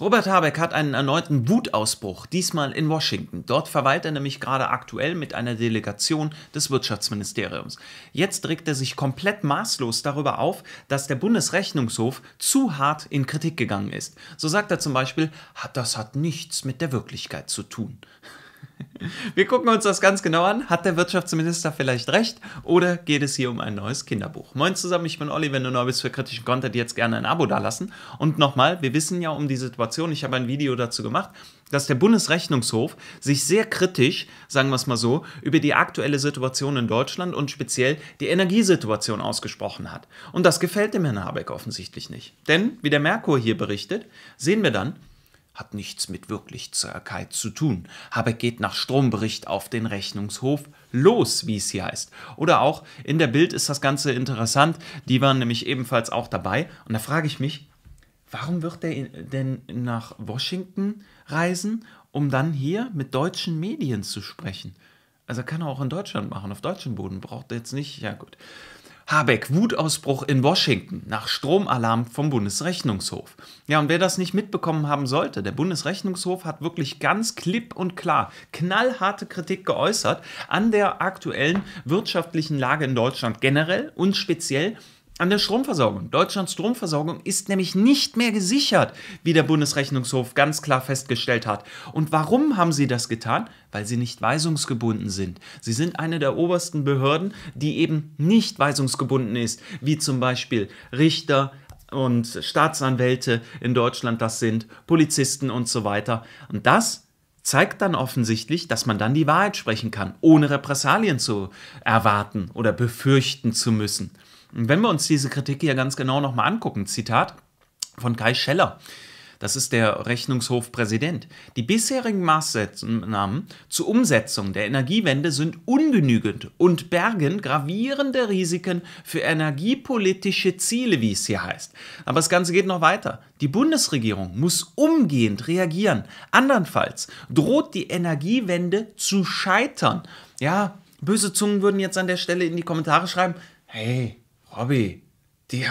Robert Habeck hat einen erneuten Wutausbruch, diesmal in Washington. Dort verweilt er nämlich gerade aktuell mit einer Delegation des Wirtschaftsministeriums. Jetzt regt er sich komplett maßlos darüber auf, dass der Bundesrechnungshof zu hart in Kritik gegangen ist. So sagt er zum Beispiel, das hat nichts mit der Wirklichkeit zu tun. Wir gucken uns das ganz genau an. Hat der Wirtschaftsminister vielleicht recht oder geht es hier um ein neues Kinderbuch? Moin zusammen, ich bin Olli. Wenn du neu bist für kritischen Content, jetzt gerne ein Abo dalassen. Und nochmal, wir wissen ja um die Situation. Ich habe ein Video dazu gemacht, dass der Bundesrechnungshof sich sehr kritisch, sagen wir es mal so, über die aktuelle Situation in Deutschland und speziell die Energiesituation ausgesprochen hat. Und das gefällt dem Herrn Habeck offensichtlich nicht. Denn, wie der Merkur hier berichtet, sehen wir dann, hat nichts mit Wirklichkeit zu tun. Habeck geht nach Strombericht auf den Rechnungshof los, wie es hier heißt. Oder auch in der Bild ist das Ganze interessant, die waren nämlich ebenfalls auch dabei. Und da frage ich mich, warum wird er denn nach Washington reisen, um dann hier mit deutschen Medien zu sprechen? Also kann er auch in Deutschland machen, auf deutschem Boden, braucht er jetzt nicht, ja gut. Habeck, Wutausbruch in Washington nach Stromalarm vom Bundesrechnungshof. Ja, und wer das nicht mitbekommen haben sollte, der Bundesrechnungshof hat wirklich ganz klipp und klar knallharte Kritik geäußert an der aktuellen wirtschaftlichen Lage in Deutschland generell und speziell an der Stromversorgung. Deutschlands Stromversorgung ist nämlich nicht mehr gesichert, wie der Bundesrechnungshof ganz klar festgestellt hat. Und warum haben sie das getan? Weil sie nicht weisungsgebunden sind. Sie sind eine der obersten Behörden, die eben nicht weisungsgebunden ist, wie zum Beispiel Richter und Staatsanwälte in Deutschland das sind, Polizisten und so weiter. Und das zeigt dann offensichtlich, dass man dann die Wahrheit sprechen kann, ohne Repressalien zu erwarten oder befürchten zu müssen. Wenn wir uns diese Kritik hier ganz genau nochmal angucken, Zitat von Kai Scheller, das ist der Rechnungshofpräsident. Die bisherigen Maßnahmen zur Umsetzung der Energiewende sind ungenügend und bergen gravierende Risiken für energiepolitische Ziele, wie es hier heißt. Aber das Ganze geht noch weiter. Die Bundesregierung muss umgehend reagieren. Andernfalls droht die Energiewende zu scheitern. Ja, böse Zungen würden jetzt an der Stelle in die Kommentare schreiben, hey, Hobby. Die,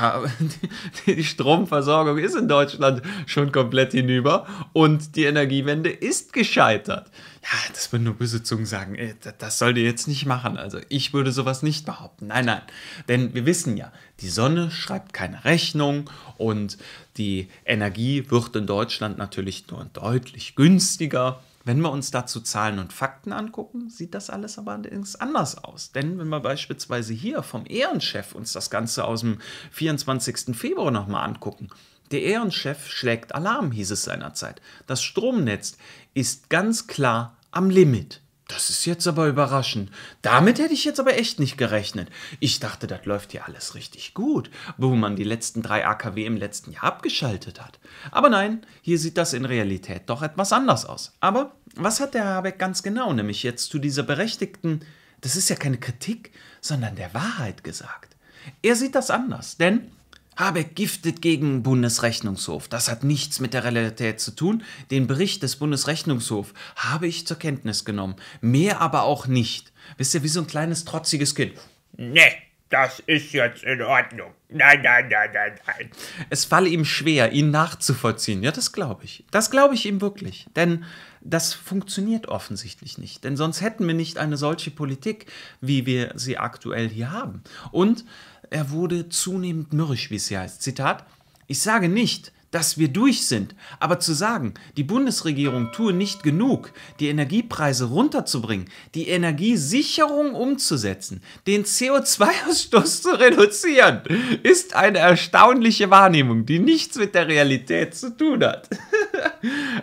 die, die Stromversorgung ist in Deutschland schon komplett hinüber und die Energiewende ist gescheitert. Ja, das würden nur böse Zungen sagen, ey, äh, das, das sollt ihr jetzt nicht machen. Also ich würde sowas nicht behaupten. Nein, nein. Denn wir wissen ja, die Sonne schreibt keine Rechnung und die Energie wird in Deutschland natürlich nur deutlich günstiger. Wenn wir uns dazu Zahlen und Fakten angucken, sieht das alles aber allerdings anders aus. Denn wenn wir beispielsweise hier vom Ehrenchef uns das Ganze aus dem 24. Februar nochmal angucken, der Ehrenchef schlägt Alarm, hieß es seinerzeit. Das Stromnetz ist ganz klar am Limit. Das ist jetzt aber überraschend. Damit hätte ich jetzt aber echt nicht gerechnet. Ich dachte, das läuft hier alles richtig gut, wo man die letzten drei AKW im letzten Jahr abgeschaltet hat. Aber nein, hier sieht das in Realität doch etwas anders aus. Aber was hat der Habeck ganz genau, nämlich jetzt zu dieser berechtigten, das ist ja keine Kritik, sondern der Wahrheit gesagt? Er sieht das anders, denn Habeck giftet gegen Bundesrechnungshof. Das hat nichts mit der Realität zu tun. Den Bericht des Bundesrechnungshofs habe ich zur Kenntnis genommen. Mehr aber auch nicht. Wisst ihr, wie so ein kleines trotziges Kind. Nee, das ist jetzt in Ordnung. Nein, nein, nein, nein, nein. Es falle ihm schwer, ihn nachzuvollziehen. Ja, das glaube ich. Das glaube ich ihm wirklich. Denn das funktioniert offensichtlich nicht. Denn sonst hätten wir nicht eine solche Politik, wie wir sie aktuell hier haben. Und er wurde zunehmend mürrisch, wie es hier heißt. Zitat: Ich sage nicht, dass wir durch sind, aber zu sagen, die Bundesregierung tue nicht genug, die Energiepreise runterzubringen, die Energiesicherung umzusetzen, den CO2-Ausstoß zu reduzieren, ist eine erstaunliche Wahrnehmung, die nichts mit der Realität zu tun hat.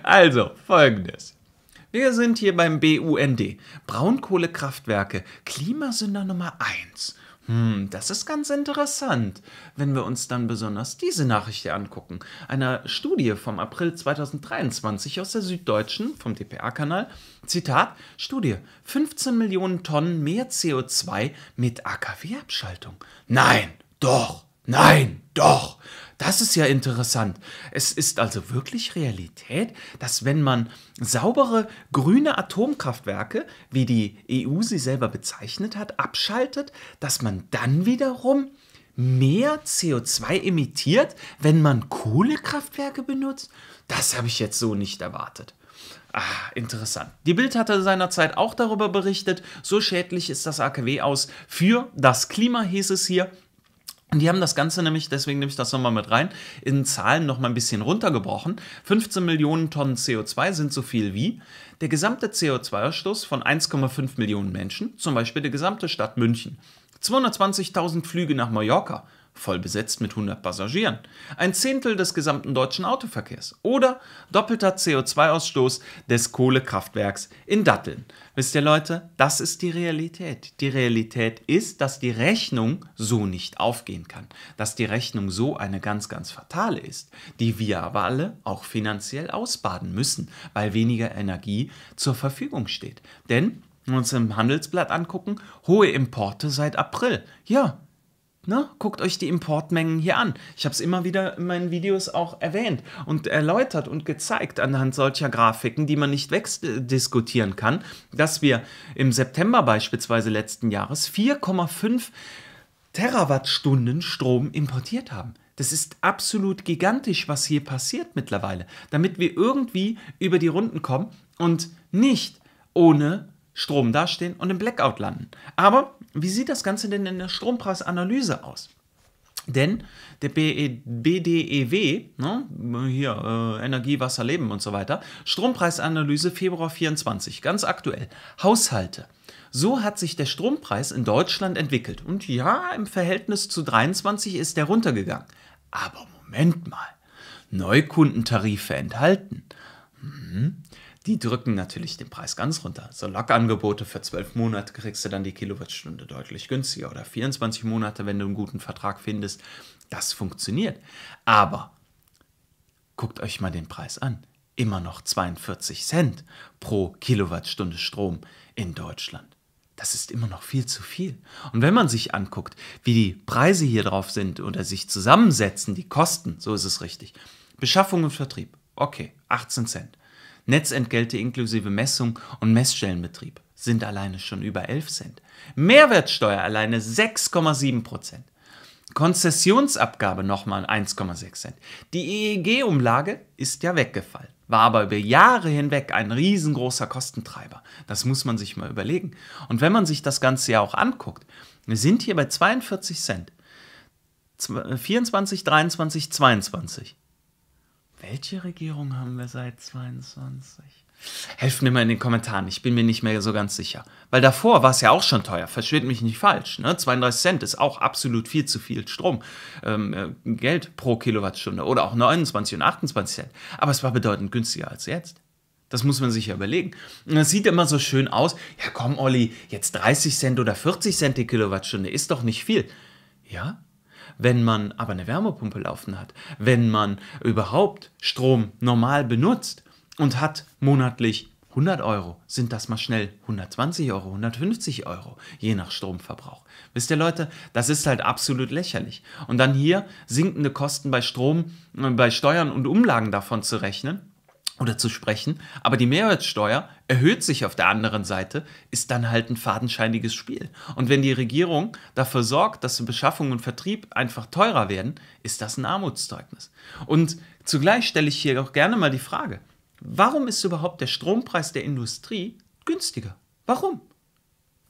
also, folgendes. Wir sind hier beim BUND. Braunkohlekraftwerke, Klimasünder Nummer 1. Hm, das ist ganz interessant, wenn wir uns dann besonders diese Nachricht hier angucken. Einer Studie vom April 2023 aus der Süddeutschen vom DPA-Kanal. Zitat: Studie: 15 Millionen Tonnen mehr CO2 mit AKW-Abschaltung. Nein, doch, nein, doch. Das ist ja interessant. Es ist also wirklich Realität, dass wenn man saubere grüne Atomkraftwerke, wie die EU sie selber bezeichnet hat, abschaltet, dass man dann wiederum mehr CO2 emittiert, wenn man Kohlekraftwerke benutzt? Das habe ich jetzt so nicht erwartet. Ah, interessant. Die Bild hatte seinerzeit auch darüber berichtet, so schädlich ist das AKW aus für das Klima, hieß es hier. Und Die haben das Ganze nämlich, deswegen nehme ich das nochmal mit rein, in Zahlen nochmal ein bisschen runtergebrochen. 15 Millionen Tonnen CO2 sind so viel wie der gesamte CO2-Ausstoß von 1,5 Millionen Menschen, zum Beispiel die gesamte Stadt München. 220.000 Flüge nach Mallorca, voll besetzt mit 100 Passagieren, ein Zehntel des gesamten deutschen Autoverkehrs oder doppelter CO2-Ausstoß des Kohlekraftwerks in Datteln. Wisst ihr Leute, das ist die Realität. Die Realität ist, dass die Rechnung so nicht aufgehen kann, dass die Rechnung so eine ganz, ganz fatale ist, die wir aber alle auch finanziell ausbaden müssen, weil weniger Energie zur Verfügung steht. Denn, wenn wir uns im Handelsblatt angucken, hohe Importe seit April. Ja, Ne? Guckt euch die Importmengen hier an. Ich habe es immer wieder in meinen Videos auch erwähnt und erläutert und gezeigt anhand solcher Grafiken, die man nicht wegdiskutieren kann, dass wir im September beispielsweise letzten Jahres 4,5 Terawattstunden Strom importiert haben. Das ist absolut gigantisch, was hier passiert mittlerweile, damit wir irgendwie über die Runden kommen und nicht ohne Strom dastehen und im Blackout landen. Aber wie sieht das Ganze denn in der Strompreisanalyse aus? Denn der BDEW, e ne, hier äh, Energie, Wasser, Leben und so weiter, Strompreisanalyse Februar 24, ganz aktuell, Haushalte. So hat sich der Strompreis in Deutschland entwickelt. Und ja, im Verhältnis zu 23 ist der runtergegangen. Aber Moment mal, Neukundentarife enthalten. Hm die drücken natürlich den Preis ganz runter. So Lockangebote für 12 Monate kriegst du dann die Kilowattstunde deutlich günstiger oder 24 Monate, wenn du einen guten Vertrag findest. Das funktioniert. Aber guckt euch mal den Preis an. Immer noch 42 Cent pro Kilowattstunde Strom in Deutschland. Das ist immer noch viel zu viel. Und wenn man sich anguckt, wie die Preise hier drauf sind oder sich zusammensetzen, die Kosten, so ist es richtig. Beschaffung und Vertrieb, okay, 18 Cent. Netzentgelte inklusive Messung und Messstellenbetrieb sind alleine schon über 11 Cent. Mehrwertsteuer alleine 6,7 Prozent. Konzessionsabgabe nochmal 1,6 Cent. Die EEG-Umlage ist ja weggefallen, war aber über Jahre hinweg ein riesengroßer Kostentreiber. Das muss man sich mal überlegen. Und wenn man sich das Ganze ja auch anguckt, wir sind hier bei 42 Cent. 24, 23, 22. Welche Regierung haben wir seit 22? Helft mir mal in den Kommentaren, ich bin mir nicht mehr so ganz sicher. Weil davor war es ja auch schon teuer, versteht mich nicht falsch. Ne? 32 Cent ist auch absolut viel zu viel Strom, ähm, äh, Geld pro Kilowattstunde oder auch 29 und 28 Cent. Aber es war bedeutend günstiger als jetzt. Das muss man sich ja überlegen. Und das sieht immer so schön aus. Ja, komm, Olli, jetzt 30 Cent oder 40 Cent die Kilowattstunde ist doch nicht viel. Ja, wenn man aber eine Wärmepumpe laufen hat, wenn man überhaupt Strom normal benutzt und hat monatlich 100 Euro, sind das mal schnell 120 Euro, 150 Euro, je nach Stromverbrauch. Wisst ihr Leute, das ist halt absolut lächerlich. Und dann hier sinkende Kosten bei Strom, äh, bei Steuern und Umlagen davon zu rechnen, oder zu sprechen. Aber die Mehrwertsteuer erhöht sich auf der anderen Seite, ist dann halt ein fadenscheiniges Spiel. Und wenn die Regierung dafür sorgt, dass Beschaffung und Vertrieb einfach teurer werden, ist das ein Armutszeugnis. Und zugleich stelle ich hier auch gerne mal die Frage, warum ist überhaupt der Strompreis der Industrie günstiger? Warum?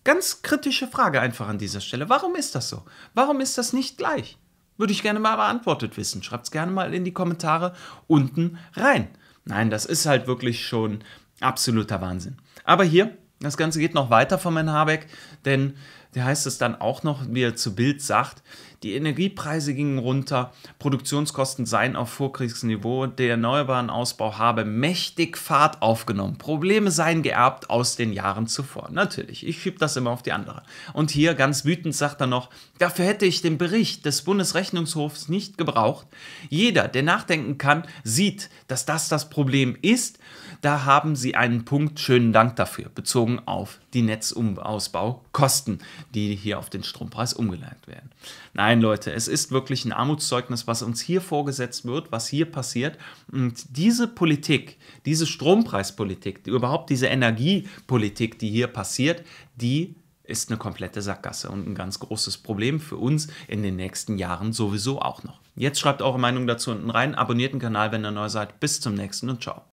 Ganz kritische Frage einfach an dieser Stelle. Warum ist das so? Warum ist das nicht gleich? Würde ich gerne mal beantwortet wissen. Schreibt es gerne mal in die Kommentare unten rein. Nein, das ist halt wirklich schon absoluter Wahnsinn. Aber hier das Ganze geht noch weiter von Herrn Habeck, denn der heißt es dann auch noch, wie er zu Bild sagt, die Energiepreise gingen runter, Produktionskosten seien auf Vorkriegsniveau, der erneuerbaren Ausbau habe mächtig Fahrt aufgenommen. Probleme seien geerbt aus den Jahren zuvor. Natürlich, ich schiebe das immer auf die andere. Und hier ganz wütend sagt er noch, dafür hätte ich den Bericht des Bundesrechnungshofs nicht gebraucht. Jeder, der nachdenken kann, sieht, dass das das Problem ist da haben sie einen Punkt, schönen Dank dafür, bezogen auf die Netzausbaukosten, die hier auf den Strompreis umgeleitet werden. Nein, Leute, es ist wirklich ein Armutszeugnis, was uns hier vorgesetzt wird, was hier passiert. Und diese Politik, diese Strompreispolitik, überhaupt diese Energiepolitik, die hier passiert, die ist eine komplette Sackgasse und ein ganz großes Problem für uns in den nächsten Jahren sowieso auch noch. Jetzt schreibt eure Meinung dazu unten rein, abonniert den Kanal, wenn ihr neu seid. Bis zum nächsten und ciao.